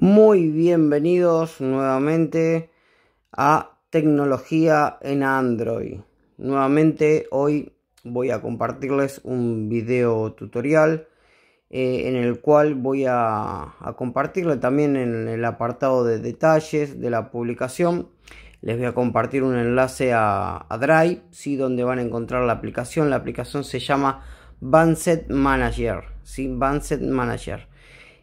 Muy bienvenidos nuevamente a Tecnología en Android. Nuevamente hoy voy a compartirles un video tutorial eh, en el cual voy a, a compartirle también en el apartado de detalles de la publicación. Les voy a compartir un enlace a, Drive, Si, donde van a encontrar la aplicación. La aplicación se llama Banset Manager. Banset Manager.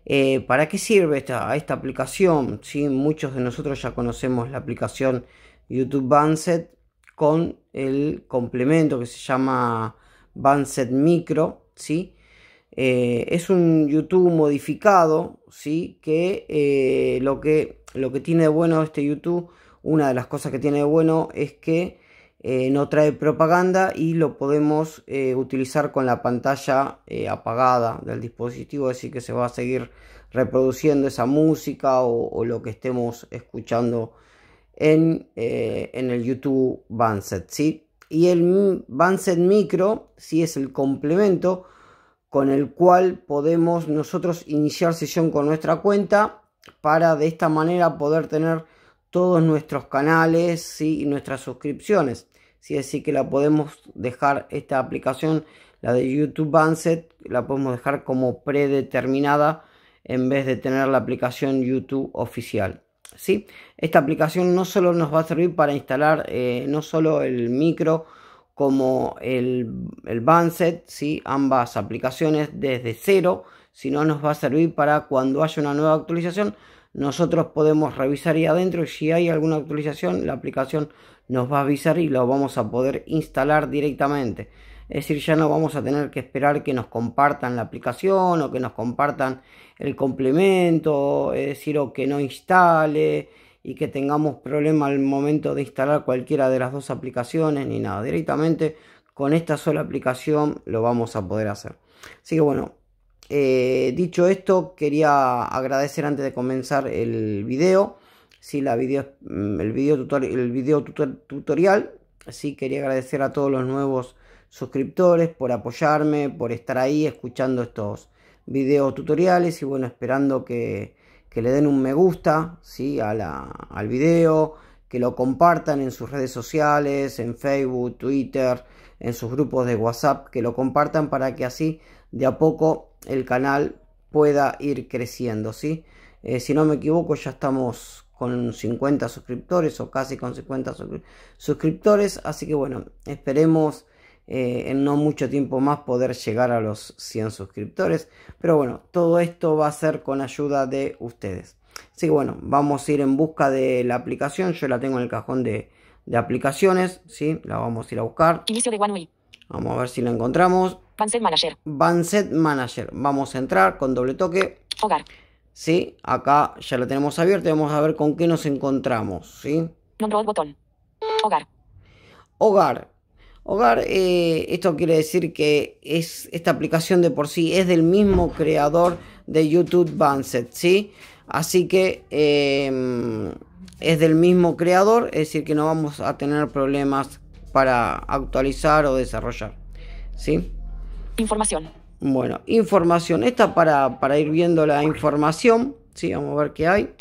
Eh, ¿Para qué sirve esta, aplicación? ¿Sí? Muchos de nosotros ya conocemos la aplicación YouTube Banset con el complemento que se llama Banset Micro. ¿sí? Eh, es un YouTube modificado, ¿sí? que, eh, lo que lo que tiene de bueno este YouTube, una de las cosas que tiene de bueno es que eh, no trae propaganda y lo podemos eh, utilizar con la pantalla eh, apagada del dispositivo, así que se va a seguir reproduciendo esa música o, lo que estemos escuchando en, el YouTube Bandset, Y el Bandset Micro, si es el complemento con el cual podemos nosotros iniciar sesión con nuestra cuenta para de esta manera poder tener todos nuestros canales y nuestras suscripciones sí así que la podemos dejar esta aplicación, la de YouTube Banset, la podemos dejar como predeterminada en vez de tener la aplicación YouTube oficial. ¿sí? Esta aplicación no solo nos va a servir para instalar eh, no solo el micro como el, el Banset, ambas aplicaciones desde cero, sino nos va a servir para cuando haya una nueva actualización nosotros podemos revisar y adentro y si hay alguna actualización, la aplicación nos va a avisar y lo vamos a poder instalar directamente. Es decir, ya no vamos a tener que esperar que nos compartan la aplicación o que nos compartan el complemento, es decir, o que no instale y que tengamos problema al momento de instalar cualquiera de las dos aplicaciones ni nada. Directamente con esta sola aplicación lo vamos a poder hacer. Así que bueno, eh, dicho esto, quería agradecer antes de comenzar el video, si la video, mm, el video, tutorial, el video tutorial, Así quería agradecer a todos los nuevos suscriptores por apoyarme, por estar ahí escuchando estos videos tutoriales y bueno, esperando que, que le den un me gusta ¿sí? a la, al video, que lo compartan en sus redes sociales, en Facebook, Twitter, en sus grupos de WhatsApp, que lo compartan para que así de a poco el canal pueda ir creciendo, ¿sí? Eh, si no me equivoco, ya estamos con 50 suscriptores o casi con 50 suscriptores. Así que bueno, esperemos eh, en no mucho tiempo más poder llegar a los 100 suscriptores. Pero bueno, todo esto va a ser con ayuda de ustedes. Así que bueno, vamos a ir en busca de la aplicación. Yo la tengo en el cajón de, aplicaciones. ¿sí? La vamos a ir a buscar. Inicio de Vamos a ver si lo encontramos. Banset Manager. Banset Manager. Vamos a entrar con doble toque. Hogar. Sí, acá ya lo tenemos abierto vamos a ver con qué nos encontramos. ¿sí? botón. Hogar. Hogar. Hogar, eh, esto quiere decir que es, esta aplicación de por sí es del mismo creador de YouTube Banset, ¿sí? Así que eh, es del mismo creador, es decir que no vamos a tener problemas para actualizar o desarrollar. ¿Sí? Información. Bueno, información. Esta para, para ir viendo la información. Sí, vamos a ver qué hay.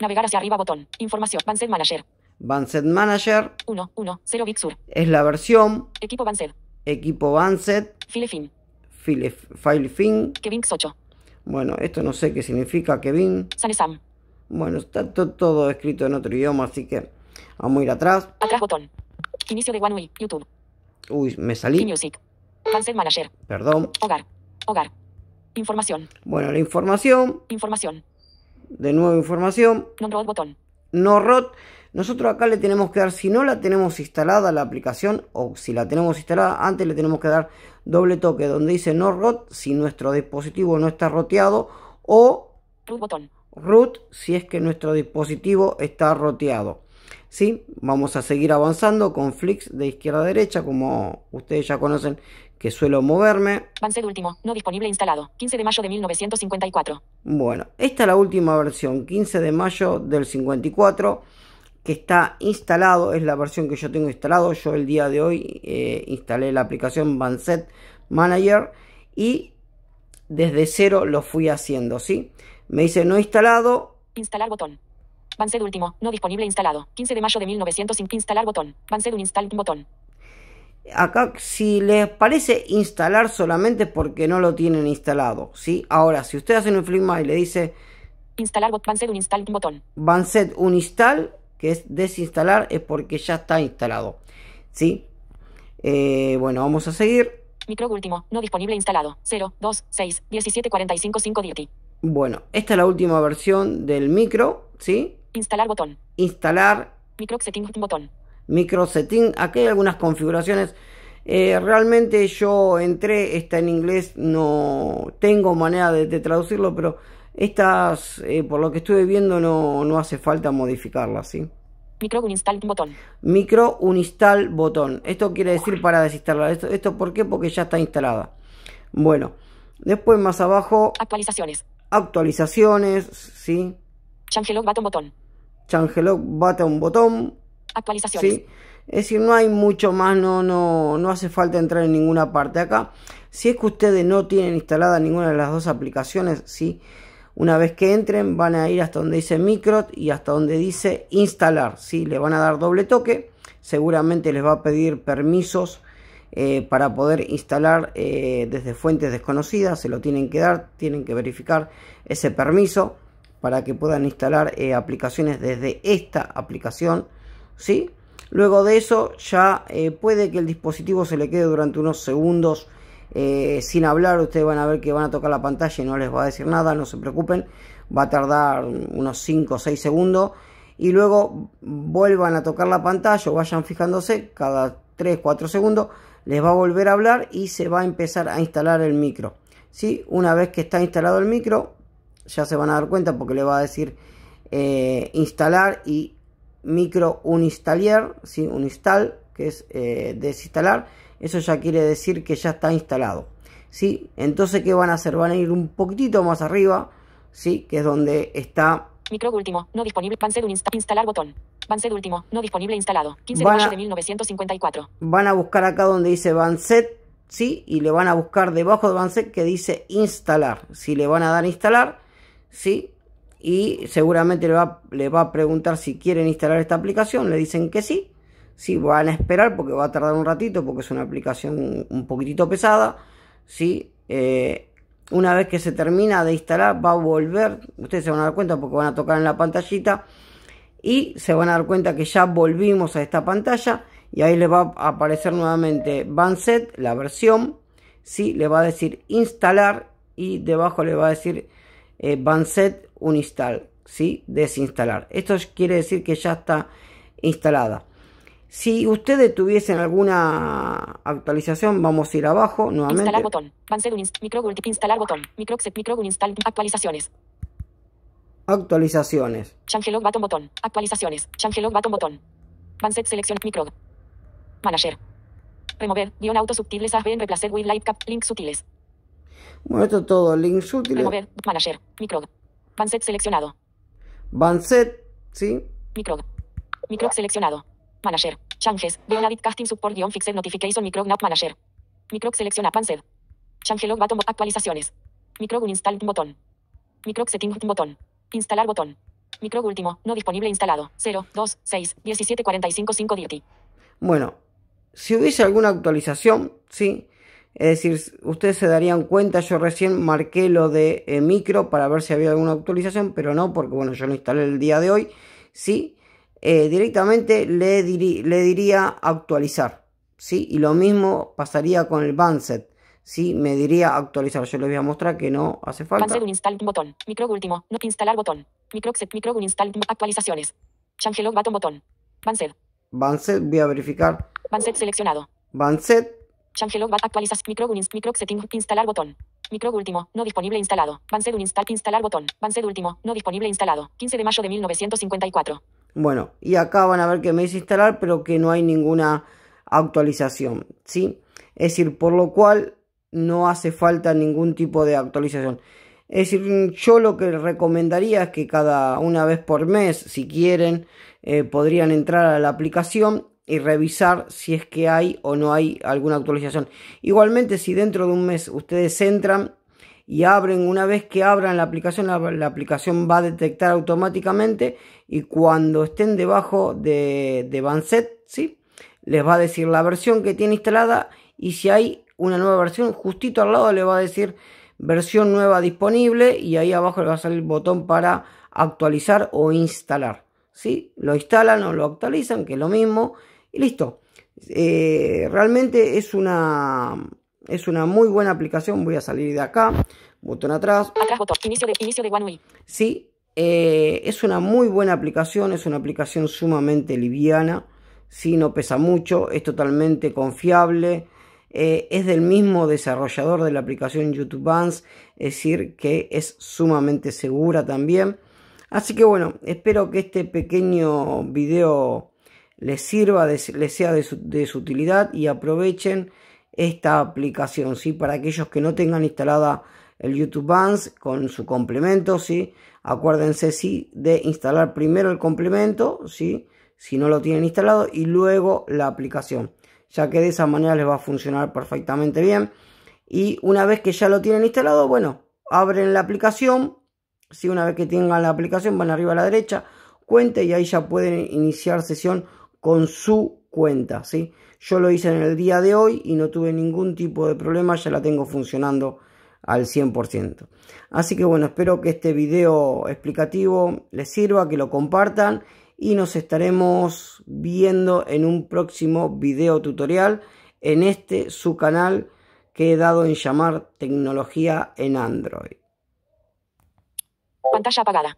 Navegar hacia arriba, botón. Información. Banset Manager. Banset Manager. 1, 1, 0 Big Sur. Es la versión. Equipo Banset. Equipo Banset. Filefin. File, Filefin. Kevin 8. Bueno, esto no sé qué significa Kevin. Sanesam. Bueno, está todo escrito en otro idioma, así que vamos a ir atrás. Atrás botón. Inicio de OneWay. YouTube. Uy, me salí. Music. Cancel Manager. Perdón. Hogar. Hogar. Información. Bueno, la información. Información. De nuevo información. botón. No rot. Nosotros acá le tenemos que dar, si no la tenemos instalada la aplicación, o si la tenemos instalada, antes le tenemos que dar doble toque donde dice no rot, si nuestro dispositivo no está roteado, o root, botón. root si es que nuestro dispositivo está roteado. ¿sí? Vamos a seguir avanzando con flicks de izquierda a derecha, como ustedes ya conocen que suelo moverme. Banset último, no disponible instalado, 15 de mayo de 1954. Bueno, esta es la última versión, 15 de mayo del 54, que está instalado, es la versión que yo tengo instalado. Yo el día de hoy eh, instalé la aplicación Banset Manager y desde cero lo fui haciendo, ¿sí? Me dice no instalado. Instalar botón. Banset último. No disponible instalado. 15 de mayo de 1900. Instalar botón. Banced un botón. Acá, si les parece instalar solamente porque no lo tienen instalado, ¿sí? Ahora, si ustedes hacen un flip y le dice... Instalar bot, un install botón. Banset un install, que es desinstalar, es porque ya está instalado, ¿sí? Eh, bueno, vamos a seguir. Micro último, no disponible instalado. 0, 2, 6, 17, 45, 5 10 Bueno, esta es la última versión del micro, ¿sí? Instalar botón. Instalar. Micro setting botón. Micro setting. Aquí hay algunas configuraciones. Eh, realmente yo entré, está en inglés, no tengo manera de, traducirlo, pero estas, eh, por lo que estuve viendo, no, no hace falta modificarlas, ¿sí? Micro uninstall botón. Micro uninstall botón. Esto quiere decir para desinstalar. Esto, ¿Esto por qué? Porque ya está instalada. Bueno, después más abajo. Actualizaciones. Actualizaciones, ¿sí? Changelog botón. Changelog bate un botón. Actualizaciones. ¿sí? Es decir, no hay mucho más, no, no, hace falta entrar en ninguna parte acá. Si es que ustedes no tienen instalada ninguna de las dos aplicaciones, ¿sí? una vez que entren van a ir hasta donde dice micro y hasta donde dice instalar. ¿sí? Le van a dar doble toque, seguramente les va a pedir permisos eh, para poder instalar eh, desde fuentes desconocidas, se lo tienen que dar, tienen que verificar ese permiso para que puedan instalar eh, aplicaciones desde esta aplicación, ¿sí? Luego de eso ya eh, puede que el dispositivo se le quede durante unos segundos eh, sin hablar, ustedes van a ver que van a tocar la pantalla y no les va a decir nada, no se preocupen, va a tardar unos 5 o 6 segundos y luego vuelvan a tocar la pantalla o vayan fijándose cada 3 4 segundos les va a volver a hablar y se va a empezar a instalar el micro. ¿sí? Una vez que está instalado el micro, ya se van a dar cuenta porque le va a decir eh, instalar y micro uninstallier, ¿sí? un install que es eh, desinstalar, eso ya quiere decir que ya está instalado. ¿sí? Entonces, ¿qué van a hacer? Van a ir un poquitito más arriba, ¿sí? que es donde está... Micro último, no disponible, van a instalar botón. Banset último, no disponible instalado. 15 van a, de Van a buscar acá donde dice Banset, ¿sí? Y le van a buscar debajo de Banset que dice instalar. Si le van a dar instalar, ¿sí? Y seguramente le va, a preguntar si quieren instalar esta aplicación, le dicen que sí, si Van a esperar porque va a tardar un ratito, porque es una aplicación un poquitito pesada, ¿sí? Eh, una vez que se termina de instalar, va a volver, ustedes se van a dar cuenta porque van a tocar en la pantallita y se van a dar cuenta que ya volvimos a esta pantalla y ahí les va a aparecer nuevamente Banset, la versión, ¿sí? le va a decir instalar y debajo le va a decir Banset eh, Uninstall, ¿sí? Desinstalar. Esto quiere decir que ya está instalada. Si ustedes tuviesen alguna actualización, vamos a ir abajo nuevamente. Instalar botón. Banset Uninstall. instalar botón. Micro micro uninstall actualizaciones. Actualizaciones. Changelog button botón. Actualizaciones. Change button botón. Banset selección micro. Manager. Remover, guión auto subtiles, en replacer with light cap, link sutiles. Bueno, esto es todo. Links útiles. Remover. Manager. Microg. Banset seleccionado. Banset, ¿sí? Microg. Micro seleccionado. Manager. Changes. Violadit casting support guión fixed notification microg nap manager. Micro selecciona Banset. Change log button actualizaciones. Microg install botón. Micro setting botón. Instalar botón. Micro último. No disponible instalado. 0, 2, 6, 17, 45, 5 dirty. Bueno, si hubiese alguna actualización, ¿sí? Es decir, ustedes se darían cuenta, yo recién marqué lo de eh, micro para ver si había alguna actualización, pero no, porque bueno, yo lo instalé el día de hoy. Sí, eh, directamente le, diría actualizar. ¿sí? Y lo mismo pasaría con el Banset. ¿sí? Me diría actualizar. Yo les voy a mostrar que no hace falta. Banset un botón. Micro último. No instalar botón. Micro set, micro install actualizaciones. Changelog button botón. Banset. Banset, voy a verificar. Banset seleccionado. Banset Changelog bat actualizas se micro setting instalar botón. micro último, no disponible instalado. ser un install instalar botón. último, no disponible instalado. 15 de mayo de 1954. Bueno, y acá van a ver que me dice instalar, pero que no hay ninguna actualización, ¿sí? Es decir, por lo cual no hace falta ningún tipo de actualización. Es decir, yo lo que recomendaría es que cada una vez por mes, si quieren, eh, podrían entrar a la aplicación y revisar si es que hay o no hay alguna actualización. Igualmente, si dentro de un mes ustedes entran y abren, una vez que abran la aplicación, la, aplicación va a detectar automáticamente y cuando estén debajo de, de Banset, les va a decir la versión que tiene instalada y si hay una nueva versión, justito al lado le va a decir versión nueva disponible y ahí abajo le va a salir el botón para actualizar o instalar. ¿sí? Lo instalan o lo actualizan, que es lo mismo y listo. Eh, realmente es una, es una muy buena aplicación. Voy a salir de acá. Botón atrás. Atrás, botón. Inicio de, inicio Sí, eh, es una muy buena aplicación. Es una aplicación sumamente liviana. Sí, no pesa mucho. Es totalmente confiable. Eh, es del mismo desarrollador de la aplicación YouTube Bands, es decir, que es sumamente segura también. Así que bueno, espero que este pequeño video les sirva, les sea de su, utilidad y aprovechen esta aplicación, ¿sí? Para aquellos que no tengan instalada el YouTube Bands con su complemento, ¿sí? Acuérdense, sí, de instalar primero el complemento, ¿sí? Si no lo tienen instalado y luego la aplicación, ya que de esa manera les va a funcionar perfectamente bien. Y una vez que ya lo tienen instalado, bueno, abren la aplicación, si ¿sí? Una vez que tengan la aplicación, van arriba a la derecha, cuente y ahí ya pueden iniciar sesión con su cuenta, ¿sí? Yo lo hice en el día de hoy y no tuve ningún tipo de problema, ya la tengo funcionando al 100%. Así que bueno, espero que este video explicativo les sirva, que lo compartan y nos estaremos viendo en un próximo video tutorial en este su canal que he dado en llamar tecnología en Android. Pantalla apagada.